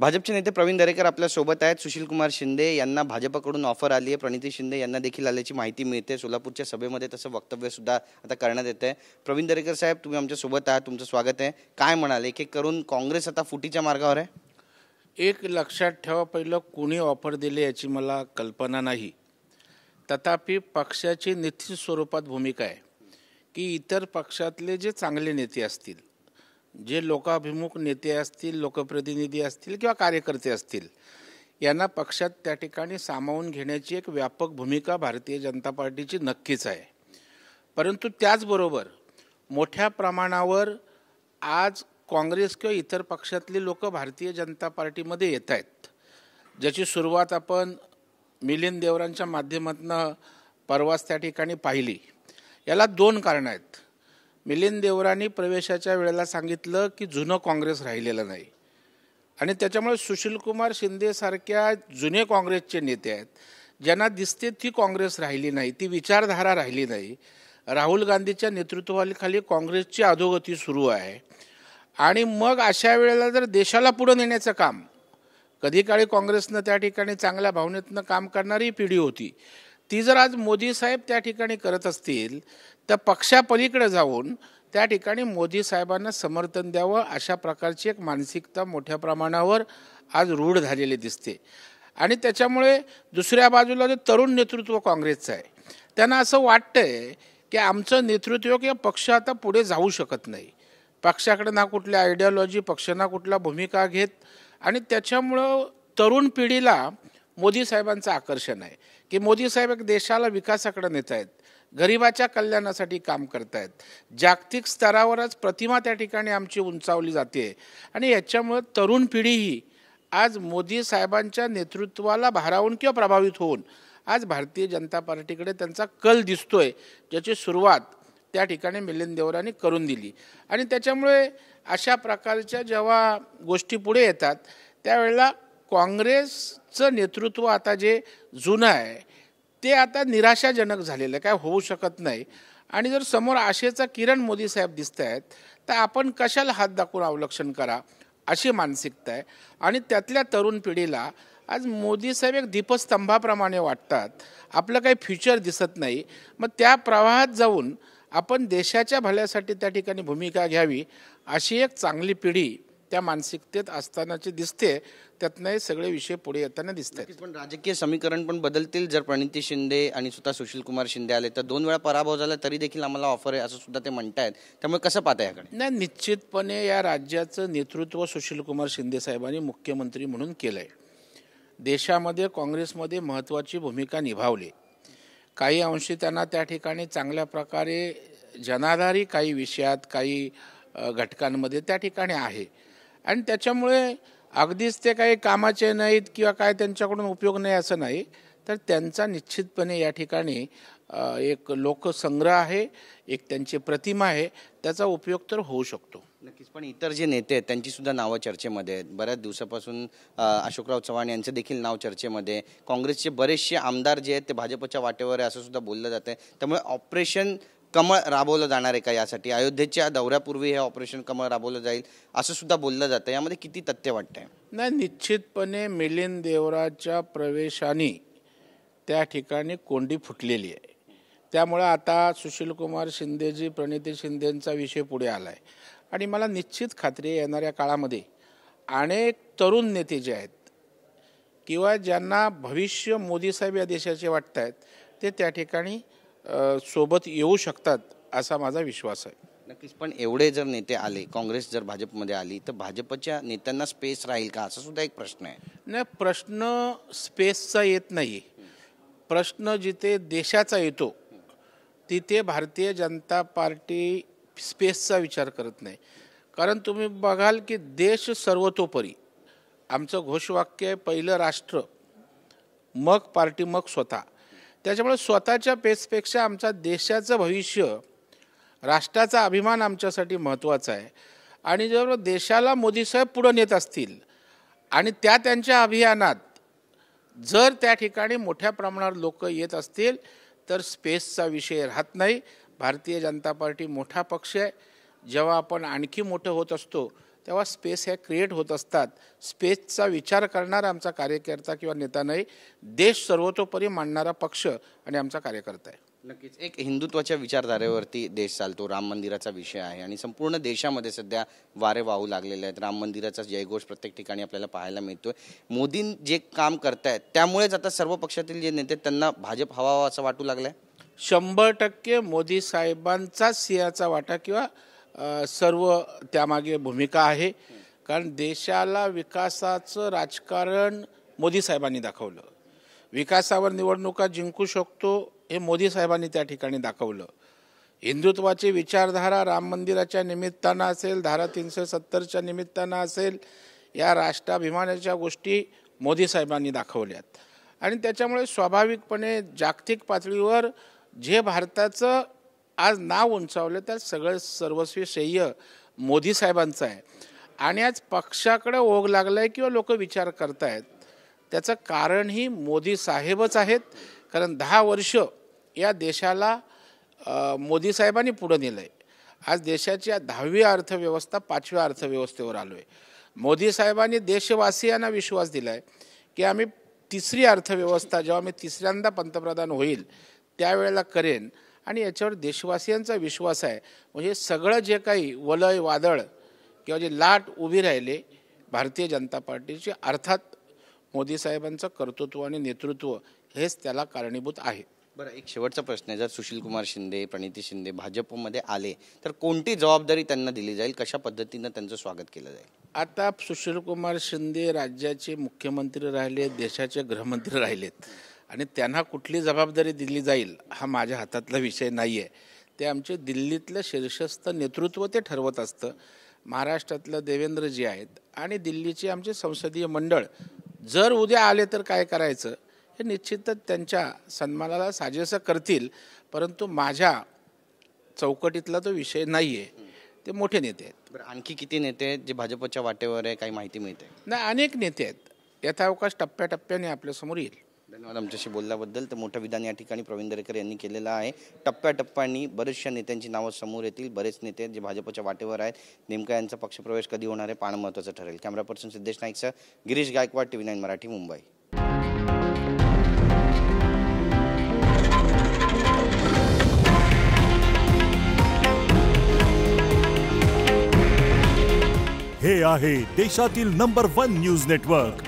भाजपचे नेते प्रवीण दरेकर आपल्या सोबत आहेत सुशीलकुमार शिंदे यांना भाजपकडून ऑफर आली आहे प्रणिती शिंदे यांना देखील आल्याची माहिती मिळते सोलापूरच्या सभेमध्ये तसं वक्तव्यसुद्धा आता करण्यात येतं आहे प्रवीण दरेकर साहेब तुम्ही आमच्यासोबत आहात तुमचं स्वागत आहे काय म्हणाल एक एक करून काँग्रेस आता फुटीच्या मार्गावर आहे एक लक्षात ठेवा पहिलं कोणी ऑफर दिली याची मला कल्पना नाही तथापि पक्षाची निश्चित स्वरूपात भूमिका आहे की इतर पक्षातले जे चांगले नेते असतील जे लोकाभिमुख नेते असतील लोकप्रतिनिधी असतील किंवा कार्यकर्ते असतील यांना पक्षात त्या ठिकाणी सामावून घेण्याची एक व्यापक भूमिका भारतीय जनता पार्टीची नक्कीच आहे परंतु त्याचबरोबर मोठ्या प्रमाणावर आज काँग्रेस किंवा इतर पक्षातली लोक भारतीय जनता पार्टीमध्ये येत आहेत ज्याची सुरुवात आपण मिलिंद देवरांच्या माध्यमातून परवास त्या ठिकाणी पाहिली याला दोन कारणं आहेत मिलिंद देवरांनी प्रवेशाच्या वेळेला सांगितलं की जुनं काँग्रेस राहिलेलं नाही आणि त्याच्यामुळे सुशीलकुमार शिंदेसारख्या जुने काँग्रेसचे नेते आहेत ज्यांना दिसते ती काँग्रेस राहिली नाही ती विचारधारा राहिली नाही राहुल गांधीच्या नेतृत्वाखाली काँग्रेसची अधोगती सुरू आहे आणि मग अशा वेळेला जर देशाला पुढं नेण्याचं काम कधी काळी काँग्रेसनं त्या ठिकाणी चांगल्या भावनेतनं काम करणारी पिढी होती ती जर आज मोदी साहेब त्या ठिकाणी करत असतील तर पक्षापलीकडे जाऊन त्या ठिकाणी मोदी साहेबांना समर्थन द्यावं अशा प्रकारची एक मानसिकता मोठ्या प्रमाणावर आज रूढ झालेली दिसते आणि त्याच्यामुळे दुसऱ्या बाजूला जे तरुण नेतृत्व काँग्रेसचं आहे त्यांना असं आहे की आमचं नेतृत्व किंवा पक्ष आता पुढे जाऊ शकत नाही पक्षाकडे ना कुठल्या आयडियॉलॉजी पक्षांना कुठल्या भूमिका घेत आणि त्याच्यामुळं तरुण पिढीला मोदी साहेबांचं आकर्षण आहे की मोदी साहेब एक देशाला विकासाकडे नेत आहेत गरिबाच्या कल्याणासाठी काम करतायत जागतिक स्तरावरच प्रतिमा त्या ठिकाणी आमची उंचावली जाते आणि याच्यामुळं तरुण पिढीही आज मोदी साहेबांच्या नेतृत्वाला भारावून किंवा प्रभावित होऊन आज भारतीय जनता पार्टीकडे त्यांचा कल दिसतोय ज्याची सुरुवात त्या ठिकाणी मिलिंद देवरांनी करून दिली आणि त्याच्यामुळे अशा प्रकारच्या जेव्हा गोष्टी पुढे येतात त्यावेळेला काँग्रेसचं नेतृत्व आता जे जुनं आहे ते आता निराशाजनक झालेलं आहे काय होऊ शकत नाही आणि जर समोर आशेचा किरण मोदी साहेब दिसत आहेत तर आपण कशाला हात दाखवून अवलक्षण करा अशी मानसिकता आहे आणि त्यातल्या तरुण पिढीला आज मोदी साहेब एक दीपस्तंभाप्रमाणे वाटतात आपलं काही फ्युचर दिसत नाही मग त्या प्रवाहात जाऊन आपण देशाच्या भल्यासाठी त्या ठिकाणी भूमिका घ्यावी अशी एक चांगली पिढी त्या मानसिकतेत असतानाचे दिसते त्यातनं हे सगळे विषय पुढे येताना दिसते पण राजकीय समीकरण पण बदलतील जर प्रणिती शिंदे आणि सुद्धा सुशील कुमार शिंदे आले तर दोन वेळा पराभव झाला तरी देखील आम्हाला ऑफर आहे असं सुद्धा ते म्हणतायत त्यामुळे कसं पाहता याकडे नाही निश्चितपणे या राज्याचं नेतृत्व सुशीलकुमार शिंदे साहेबांनी मुख्यमंत्री म्हणून केलं आहे देशामध्ये काँग्रेसमध्ये महत्त्वाची भूमिका निभावली काही अंशी त्यांना त्या ठिकाणी चांगल्या प्रकारे जनाधारी काही विषयात काही घटकांमध्ये त्या ठिकाणी आहे आणि त्याच्यामुळे अगदीच ते काही कामाचे नाहीत किंवा काय त्यांच्याकडून उपयोग नाही असं नाही तर त्यांचा निश्चितपणे या ठिकाणी एक लोकसंग्रह आहे एक त्यांची प्रतिमा आहे त्याचा उपयोग तर होऊ शकतो नक्कीच पण इतर जे नेते आहेत त्यांची सुद्धा नावं चर्चेमध्ये आहेत बऱ्याच दिवसापासून अशोकराव चव्हाण यांचं देखील नाव चर्चेमध्ये काँग्रेसचे बरेचसे आमदार जे आहेत ते भाजपच्या वाटेवर आहे असं सुद्धा बोललं जातं त्यामुळे ऑपरेशन कमळ राबवलं जाणार आहे का यासाठी अयोध्येच्या दौऱ्यापूर्वी हे ऑपरेशन कमळ राबवलं जाईल असं सुद्धा बोललं जातं यामध्ये किती तथ्य वाटतंय नाही निश्चितपणे मिलिंद देवराच्या प्रवेशाने त्या ठिकाणी कोंडी फुटलेली आहे त्यामुळं आता सुशीलकुमार शिंदेजी प्रणिती शिंदेंचा विषय पुढे आला आहे आणि मला निश्चित खात्री येणाऱ्या काळामध्ये अनेक तरुण नेते जे आहेत किंवा ज्यांना भविष्य मोदी या देशाचे वाटत आहेत ते त्या ठिकाणी सोबत येऊ शकतात असा माझा विश्वास आहे नक्कीच पण एवढे जर नेते आले काँग्रेस जर भाजपमध्ये आली तर भाजपच्या नेत्यांना स्पेस राहील का असा सुद्धा एक प्रश्न आहे नाही प्रश्न स्पेसचा येत नाही प्रश्न जिथे देशाचा येतो तिथे भारतीय जनता पार्टी स्पेसचा विचार करत नाही कारण तुम्ही बघाल की देश सर्वतोपरी आमचं घोषवाक्य आहे पहिलं राष्ट्र मग पार्टी मग स्वतः त्याच्यामुळे स्वतःच्या पेसपेक्षा आमचा देशाचं भविष्य राष्ट्राचा अभिमान आमच्यासाठी महत्त्वाचा आहे आणि जर देशाला मोदीसाहेब पुढं नेत असतील आणि त्या त्यांच्या अभियानात जर त्या ठिकाणी मोठ्या प्रमाणावर लोक येत असतील तर स्पेसचा विषय राहत नाही भारतीय जनता पार्टी मोठा पक्ष आहे जेव्हा आपण आणखी मोठं होत असतो तेव्हा स्पेस हे क्रिएट होत असतात स्पेसचा विचार करणारा आमचा कार्यकर्ता किंवा नेता नाही देश सर्वतोपरी मांडणारा पक्ष आणि आमचा कार्यकर्ता आहे नक्कीच एक हिंदुत्वाच्या विचारधारेवरती देश चालतो राम मंदिराचा विषय आहे आणि संपूर्ण देशामध्ये सध्या वारे वाहू लागलेले आहेत राम मंदिराचा जयघोष प्रत्येक ठिकाणी आपल्याला पाहायला मिळतोय मोदी जे काम करतायत त्यामुळेच आता सर्व पक्षातील जे नेते त्यांना भाजप हवा असं वाटू लागलंय शंभर टक्के मोदी साहेबांचा सिंहाचा वाटा किंवा सर्व त्यामागे भूमिका आहे कारण देशाला विकासाचं राजकारण मोदी साहेबांनी दाखवलं विकासावर निवडणुका जिंकू शकतो हे मोदी साहेबांनी त्या ठिकाणी दाखवलं हिंदुत्वाची विचारधारा राम मंदिराच्या निमित्तानं असेल धारा तीनशे सत्तरच्या निमित्तानं असेल या राष्ट्राभिमानाच्या गोष्टी मोदी साहेबांनी दाखवल्यात आणि त्याच्यामुळे स्वाभाविकपणे जागतिक पातळीवर जे भारताचं आज नाव उंचावलं तर सगळं सर्वस्वी श्रेय मोदी साहेबांचं आहे आणि आज पक्षाकडे ओघ लागला आहे किंवा लोक विचार करतायत त्याचं कारणही मोदी साहेबच आहेत कारण दहा वर्ष या देशाला मोदी साहेबांनी पुढं नेलं आहे आज देशाची दहावी अर्थव्यवस्था पाचव्या अर्थव्यवस्थेवर आलो आहे मोदी साहेबांनी देशवासियांना विश्वास दिला आहे की आम्ही तिसरी अर्थव्यवस्था जेव्हा मी तिसऱ्यांदा पंतप्रधान होईल त्यावेळेला करेन आणि याच्यावर देशवासियांचा विश्वास आहे म्हणजे सगळं जे काही वलय वादळ किंवा जे लाट उभी राहिले भारतीय जनता पार्टीची अर्थात मोदी साहेबांचं कर्तृत्व आणि नेतृत्व हेच त्याला कारणीभूत आहे बरं एक शेवटचा प्रश्न आहे जर सुशील कुमार शिंदे प्रणिती शिंदे भाजपमध्ये आले तर कोणती जबाबदारी त्यांना दिली जाईल कशा पद्धतीनं त्यांचं स्वागत केलं जाईल आता सुशीलकुमार शिंदे राज्याचे मुख्यमंत्री राहिले देशाचे गृहमंत्री राहिलेत आणि त्यांना कुठली जबाबदारी दिली जाईल हा माझ्या हातातला विषय नाही आहे ते आमचे दिल्लीतलं शीर्षस्थ नेतृत्व ते ठरवत असतं महाराष्ट्रातलं देवेंद्रजी आहेत आणि दिल्लीचे आमचे संसदीय मंडळ जर उद्या आले तर काय करायचं हे निश्चितच त्यांच्या सन्मानाला साजेसं करतील परंतु माझ्या चौकटीतला तो विषय नाही आहे ते मोठे नेते आहेत बरं आणखी किती नेते आहेत जे भाजपच्या वाटेवर आहे काही माहिती मिळते नाही अनेक नेते आहेत यथावकाश टप्प्याटप्प्याने आपल्यासमोर येईल धन्यवाद आमच्याशी बोलल्याबद्दल तर मोठं विधान या ठिकाणी प्रवीण दरेकर यांनी केलेलं आहे टप्प्याटप्प्यानी बरेचशा नेत्यांची नावं समोर येतील बरेच नेते जे भाजपच्या वाटेवर आहेत नेमका यांचा पक्षप्रवेश कधी होणार आहे पाहणं महत्त्वाचं ठरेल कॅमेरा पर्सन सिद्धेश नाईकसह Girish Gaikwad T V nine Marathi Mumbai हे आहे देशातील नंबर वन न्यूज नेटवर्क